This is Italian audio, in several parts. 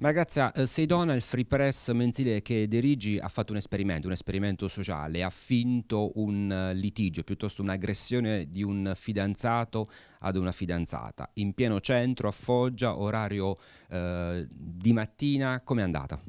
Ma ragazza, eh, sei donna il free press mensile che dirigi ha fatto un esperimento, un esperimento sociale, ha finto un eh, litigio, piuttosto un'aggressione di un fidanzato ad una fidanzata. In pieno centro, a Foggia, orario eh, di mattina, com'è andata?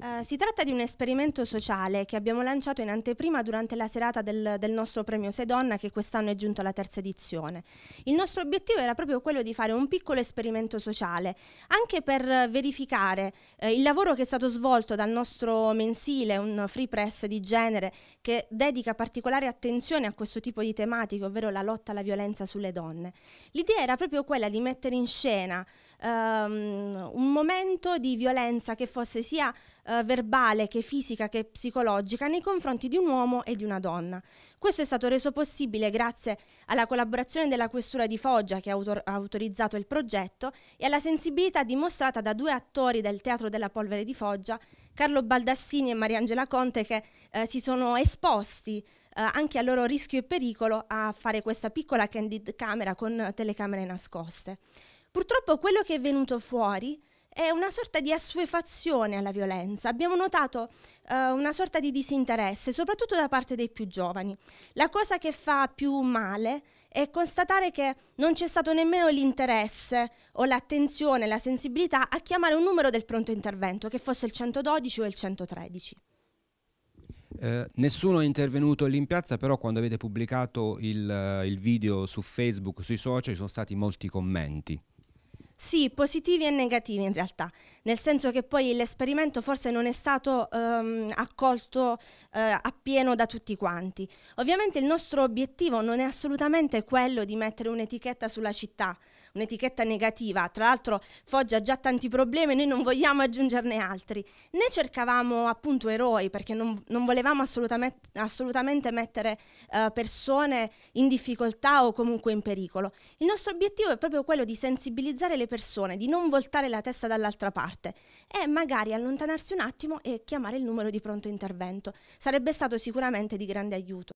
Uh, si tratta di un esperimento sociale che abbiamo lanciato in anteprima durante la serata del, del nostro premio Sei che quest'anno è giunto alla terza edizione. Il nostro obiettivo era proprio quello di fare un piccolo esperimento sociale, anche per verificare eh, il lavoro che è stato svolto dal nostro mensile, un free press di genere che dedica particolare attenzione a questo tipo di tematiche, ovvero la lotta alla violenza sulle donne. L'idea era proprio quella di mettere in scena um, un momento di violenza che fosse sia eh, verbale che fisica che psicologica nei confronti di un uomo e di una donna. Questo è stato reso possibile grazie alla collaborazione della Questura di Foggia che ha, autor- autorizzato il progetto e alla sensibilità dimostrata da due attori del Teatro della Polvere di Foggia, Carlo Baldassini e Mariangela Conte, che eh, si sono esposti eh, anche a loro rischio e pericolo a fare questa piccola candid camera con telecamere nascoste. Purtroppo quello che è venuto fuori è una sorta di assuefazione alla violenza. Abbiamo notato eh, una sorta di disinteresse, soprattutto da parte dei più giovani. La cosa che fa più male è constatare che non c'è stato nemmeno l'interesse o l'attenzione, la sensibilità a chiamare un numero del pronto intervento, che fosse il 112 o il 113. Eh, nessuno è intervenuto lì in piazza, però quando avete pubblicato il, eh, il video su Facebook, sui social, ci sono stati molti commenti. Sì, positivi e negativi in realtà, nel senso che poi l'esperimento forse non è stato ehm, accolto eh, appieno da tutti quanti. Ovviamente il nostro obiettivo non è assolutamente quello di mettere un'etichetta sulla città, un'etichetta negativa, tra l'altro Foggia ha già tanti problemi e noi non vogliamo aggiungerne altri, né cercavamo appunto eroi perché non, non volevamo assolutamente, assolutamente mettere eh, persone in difficoltà o comunque in pericolo. Il nostro obiettivo è proprio quello di sensibilizzare le persone, di non voltare la testa dall'altra parte e magari allontanarsi un attimo e chiamare il numero di pronto intervento. Sarebbe stato sicuramente di grande aiuto.